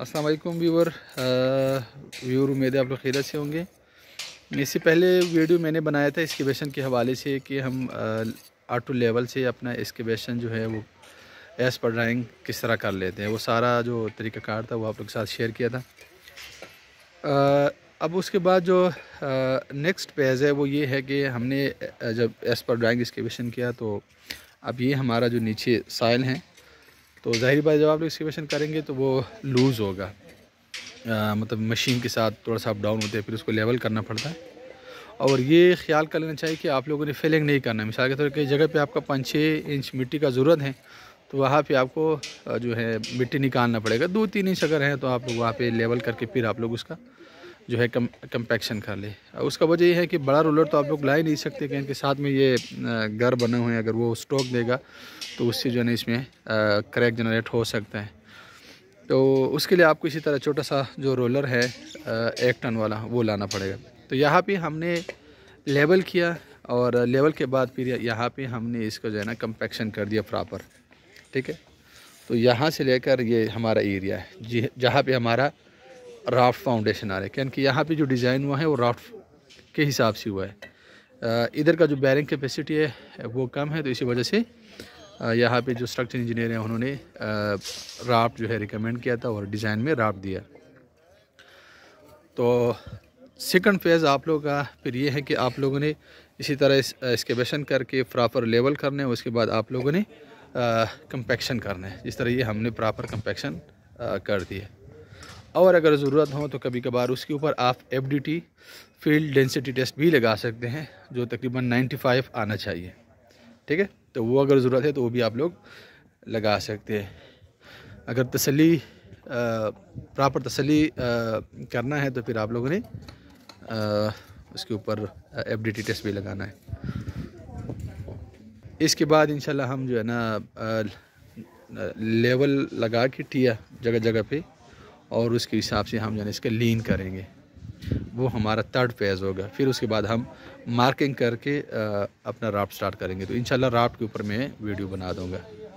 Aslam viewer viewer उम्मीद है आप लोग खैरत से होंगे इससे पहले वीडियो मैंने बनाया था एक्सकेवेशन के हवाले से कि हम आटो uh, लेवल से अपना एक्सकेवेशन जो है वो एस पर ड्राइंग किस तरह कर लेते हैं वो सारा जो तरीक़ाकार था वो आप लोग के साथ शेयर किया था आ, uh, अब उसके बाद जो नेक्स्ट uh, पेज है वो ये है कि हमने जब एस पर ड्राइंग एक्सकेवेशन किया तो अब ये हमारा जो नीचे साइल हैं तो ज़ाहिर बात जब आप लोग एक्सकेवेशन करेंगे तो वो लूज़ होगा आ, मतलब मशीन के साथ थोड़ा सा अप डाउन होते हैं फिर उसको लेवल करना पड़ता है और ये ख्याल कर लेना चाहिए कि आप लोगों ने फिलिंग नहीं करना है मिसाल के तौर तो पर कई जगह पे आपका पाँच छः इंच मिट्टी का ज़रूरत है तो वहाँ पे आपको जो है मिट्टी निकालना पड़ेगा दो तीन इंच अगर हैं तो आप लोग वहाँ पर लेवल करके फिर आप लोग उसका जो है कम कम्पेक्शन कर ले उसका वजह यह है कि बड़ा रोलर तो आप लोग ला ही नहीं सकते क्योंकि साथ में ये घर बने हुए हैं अगर वो स्टॉक देगा तो उससे जो है ना इसमें क्रैक जनरेट हो सकता है तो उसके लिए आपको इसी तरह छोटा सा जो रोलर है एक टन वाला वो लाना पड़ेगा तो यहाँ पे हमने लेवल किया और लेवल के बाद फिर यहाँ पे हमने इसको जो है ना कम्पेक्शन कर दिया प्रॉपर ठीक है तो यहाँ से लेकर ये हमारा एरिया है जी जहाँ पर हमारा राफ्ट फाउंडेशन आ रहा है यानी कि यहाँ पे जो डिज़ाइन हुआ है वो राफ्ट के हिसाब से हुआ है इधर का जो बैरिंग कैपेसिटी है वो कम है तो इसी वजह से यहाँ पे जो स्ट्रक्चर इंजीनियर हैं उन्होंने राफ्ट जो है रिकमेंड किया था और डिज़ाइन में राफ्ट दिया तो सेकंड फेज़ आप लोगों का फिर ये है कि आप लोगों ने इसी तरह इस करके प्रॉपर लेवल करने है उसके बाद आप लोगों ने कंपेक्शन करना है जिस तरह ये हमने प्रॉपर कंपेक्शन कर दिया है और अगर ज़रूरत हो तो कभी कभार उसके ऊपर आप एफ फील्ड डेंसिटी टेस्ट भी लगा सकते हैं जो तकरीबन 95 आना चाहिए ठीक है तो वो अगर ज़रूरत है तो वो भी आप लोग लगा सकते हैं अगर तसली प्रॉपर तसली आ, करना है तो फिर आप लोगों ने उसके ऊपर एफ टेस्ट भी लगाना है इसके बाद इंशाल्लाह हम जो है ना लेवल लगा के टिया जगह जगह पे और उसके हिसाब से हम जो है इसका लीन करेंगे वो हमारा थर्ड फेज़ होगा फिर उसके बाद हम मार्किंग करके अपना राफ्ट स्टार्ट करेंगे तो इंशाल्लाह राफ्ट के ऊपर मैं वीडियो बना दूँगा